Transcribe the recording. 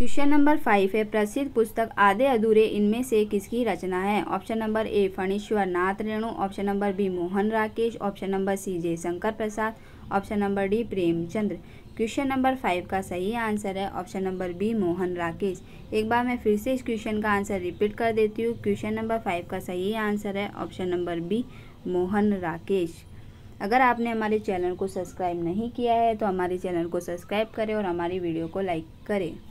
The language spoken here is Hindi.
क्वेश्चन नंबर फाइव है प्रसिद्ध पुस्तक आधे अधूरे इनमें से किसकी रचना है option number A Phanishwar Nath Renu option number B Mohan Rakesh option number C Jai Shankar Prasad option number D Premchandra question number five का सही आंसर है option number B Mohan Rakesh एक बार मैं फिर से इस क्वेश्चन का आंसर रिपीट कर देती हूँ क्वेश्चन नंबर फाइव का सही आंसर है option number B Mohan Rakesh अगर आपने हमारे चैनल को सब्सक्राइब नहीं किया है तो हमारे चैनल को सब्सक्राइब करें और हमारी वीडियो को लाइक करें